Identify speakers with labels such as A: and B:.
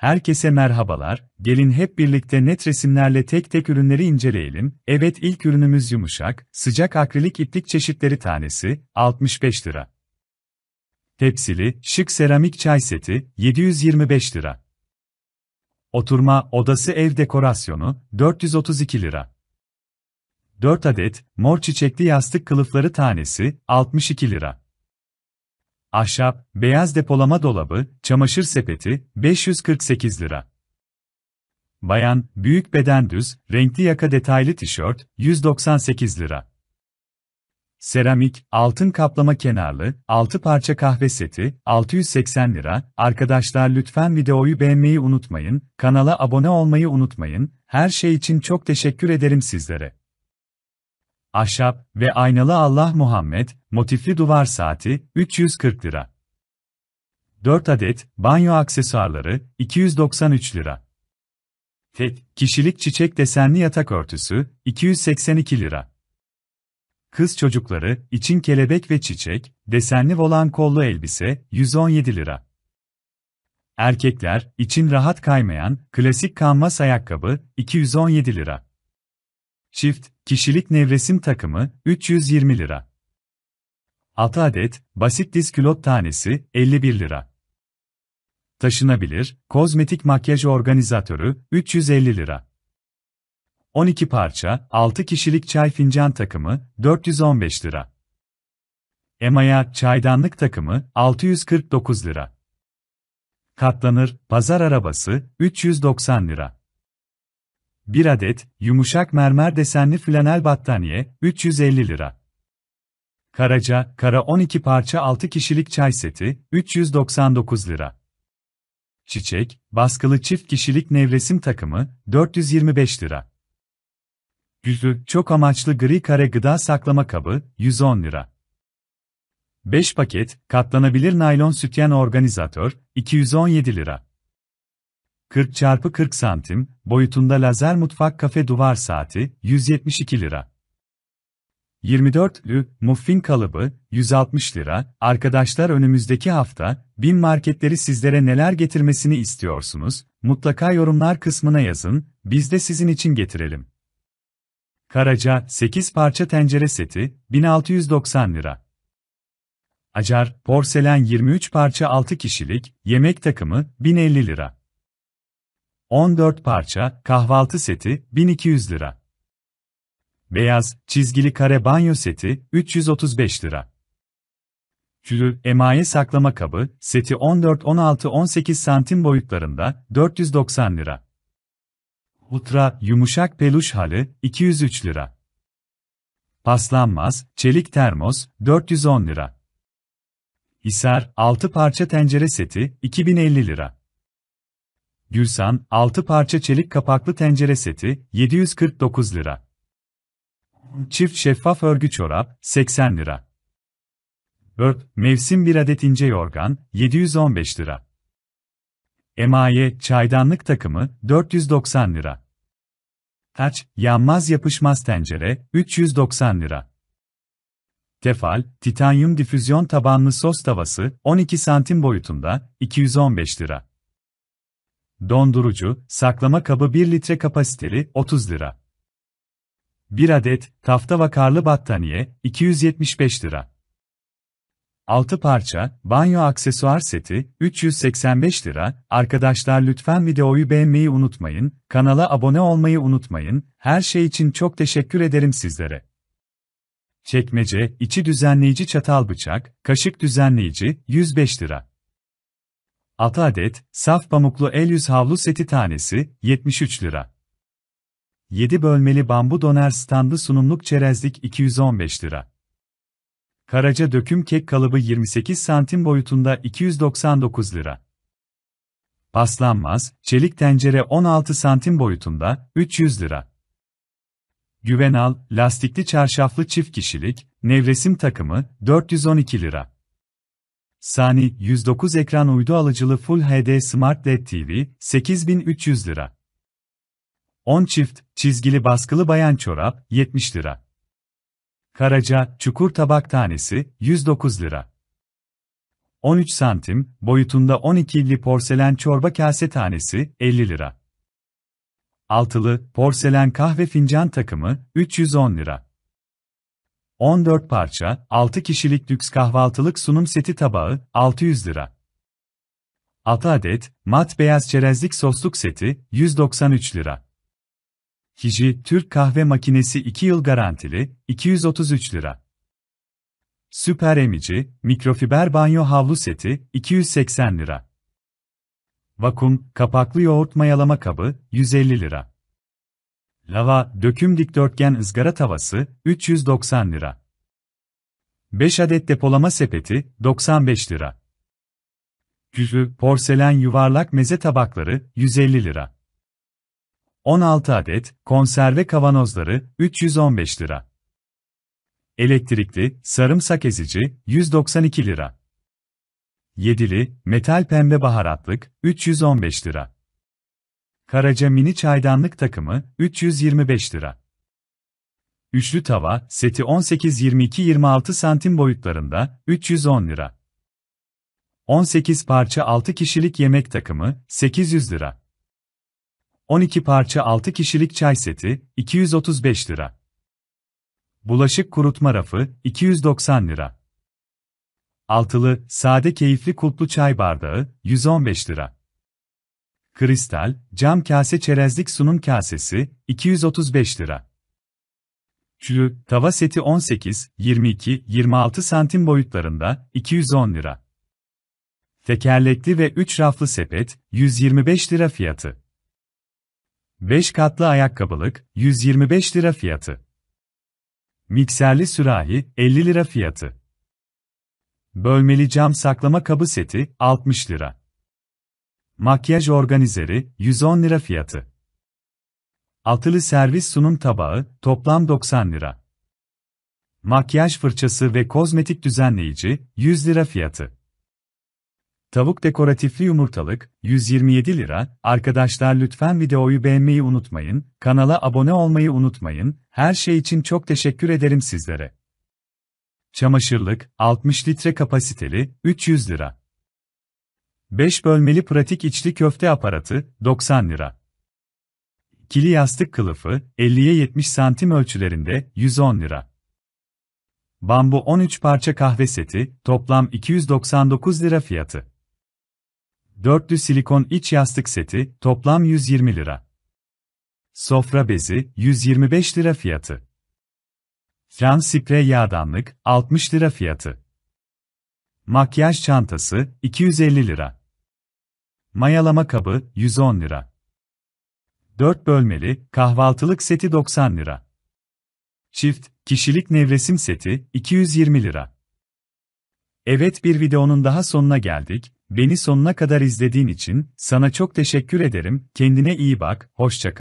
A: Herkese merhabalar, gelin hep birlikte net resimlerle tek tek ürünleri inceleyelim. Evet ilk ürünümüz yumuşak, sıcak akrilik iplik çeşitleri tanesi, 65 lira. Tepsili, şık seramik çay seti, 725 lira. Oturma, odası ev dekorasyonu, 432 lira. 4 adet, mor çiçekli yastık kılıfları tanesi, 62 lira ahşap, beyaz depolama dolabı, çamaşır sepeti, 548 lira. Bayan, büyük beden düz, renkli yaka detaylı tişört, 198 lira. Seramik, altın kaplama kenarlı, 6 parça kahve seti, 680 lira. Arkadaşlar lütfen videoyu beğenmeyi unutmayın, kanala abone olmayı unutmayın. Her şey için çok teşekkür ederim sizlere ahşap ve aynalı Allah Muhammed, motifli duvar saati, 340 lira. 4 adet banyo aksesuarları, 293 lira. Tek kişilik çiçek desenli yatak örtüsü, 282 lira. Kız çocukları için kelebek ve çiçek, desenli volan kollu elbise, 117 lira. Erkekler için rahat kaymayan, klasik kanvas ayakkabı, 217 lira. Çift, kişilik nevresim takımı, 320 lira. 6 adet, basit diz külot tanesi, 51 lira. Taşınabilir, kozmetik makyaj organizatörü, 350 lira. 12 parça, 6 kişilik çay fincan takımı, 415 lira. Emaya çaydanlık takımı, 649 lira. Katlanır, pazar arabası, 390 lira. 1 adet, yumuşak mermer desenli flanel battaniye, 350 lira. Karaca, kara 12 parça 6 kişilik çay seti, 399 lira. Çiçek, baskılı çift kişilik nevresim takımı, 425 lira. Yüzü, çok amaçlı gri kare gıda saklama kabı, 110 lira. 5 paket, katlanabilir naylon sütyen organizatör, 217 lira. 40 çarpı 40 santim, boyutunda lazer mutfak kafe duvar saati, 172 lira. 24 lü, muffin kalıbı, 160 lira. Arkadaşlar önümüzdeki hafta, bin marketleri sizlere neler getirmesini istiyorsunuz? Mutlaka yorumlar kısmına yazın, biz de sizin için getirelim. Karaca, 8 parça tencere seti, 1690 lira. Acar, porselen 23 parça 6 kişilik, yemek takımı, 1050 lira. 14 parça, kahvaltı seti, 1200 lira. Beyaz, çizgili kare banyo seti, 335 lira. Külü, emaye saklama kabı, seti 14-16-18 santim boyutlarında, 490 lira. Ultra, yumuşak peluş halı, 203 lira. Paslanmaz, çelik termos, 410 lira. Hisar, 6 parça tencere seti, 2050 lira. Gülsan, 6 parça çelik kapaklı tencere seti, 749 lira. Çift şeffaf örgü çorap, 80 lira. Ört, mevsim bir adet ince yorgan, 715 lira. Emaye, çaydanlık takımı, 490 lira. Taç, yanmaz yapışmaz tencere, 390 lira. Tefal, titanyum difüzyon tabanlı sos tavası, 12 santim boyutunda, 215 lira. Dondurucu, saklama kabı 1 litre kapasiteli 30 lira. 1 adet tafta vakarlı battaniye 275 lira. 6 parça banyo aksesuar seti 385 lira. Arkadaşlar lütfen videoyu beğenmeyi unutmayın, kanala abone olmayı unutmayın. Her şey için çok teşekkür ederim sizlere. Çekmece, içi düzenleyici çatal bıçak, kaşık düzenleyici 105 lira. 6 adet, saf pamuklu el yüz havlu seti tanesi, 73 lira. 7 bölmeli bambu doner standı sunumluk çerezlik 215 lira. Karaca döküm kek kalıbı 28 santim boyutunda 299 lira. Paslanmaz, çelik tencere 16 santim boyutunda 300 lira. Güvenal, lastikli çarşaflı çift kişilik, nevresim takımı 412 lira. Sani 109 ekran uydu alıcılı Full HD Smart LED TV 8300 lira. 10 çift çizgili baskılı bayan çorap 70 lira. Karaca çukur tabak tanesi 109 lira. 13 santim boyutunda 12'li porselen çorba kase tanesi 50 lira. Altılı porselen kahve fincan takımı 310 lira. 14 parça, 6 kişilik lüks kahvaltılık sunum seti tabağı, 600 lira. 6 adet, mat beyaz çerezlik sosluk seti, 193 lira. Hiji, Türk kahve makinesi 2 yıl garantili, 233 lira. Süper emici, mikrofiber banyo havlu seti, 280 lira. Vakum, kapaklı yoğurt mayalama kabı, 150 lira. Lava, döküm dikdörtgen ızgara tavası, 390 lira. 5 adet depolama sepeti, 95 lira. Cüzü, porselen yuvarlak meze tabakları, 150 lira. 16 adet, konserve kavanozları, 315 lira. Elektrikli, sarımsak ezici, 192 lira. Yedili, metal pembe baharatlık, 315 lira. Karaca mini çaydanlık takımı 325 lira. Üçlü tava seti 18-22-26 santim boyutlarında 310 lira. 18 parça 6 kişilik yemek takımı 800 lira. 12 parça 6 kişilik çay seti 235 lira. Bulaşık kurutma rafı 290 lira. Altılı sade keyifli Kutlu çay bardağı 115 lira kristal, cam kase çerezlik sunum kasesi, 235 lira. Çülü, tava seti 18, 22, 26 santim boyutlarında, 210 lira. Tekerlekli ve 3 raflı sepet, 125 lira fiyatı. 5 katlı ayakkabılık, 125 lira fiyatı. Mikserli sürahi, 50 lira fiyatı. Bölmeli cam saklama kabı seti, 60 lira. Makyaj organizeri, 110 lira fiyatı. Altılı servis sunum tabağı, toplam 90 lira. Makyaj fırçası ve kozmetik düzenleyici, 100 lira fiyatı. Tavuk dekoratifli yumurtalık, 127 lira. Arkadaşlar lütfen videoyu beğenmeyi unutmayın, kanala abone olmayı unutmayın, her şey için çok teşekkür ederim sizlere. Çamaşırlık, 60 litre kapasiteli, 300 lira. 5 bölmeli pratik içli köfte aparatı 90 lira. Kili yastık kılıfı 50'ye 70 santim ölçülerinde 110 lira. Bambu 13 parça kahve seti toplam 299 lira fiyatı. Dörtlü silikon iç yastık seti toplam 120 lira. Sofra bezi 125 lira fiyatı. Fran sprey yağdanlık 60 lira fiyatı. Makyaj çantası 250 lira. Mayalama kabı 110 lira. 4 bölmeli kahvaltılık seti 90 lira. Çift kişilik nevresim seti 220 lira. Evet bir videonun daha sonuna geldik. Beni sonuna kadar izlediğin için sana çok teşekkür ederim. Kendine iyi bak. Hoşça kal.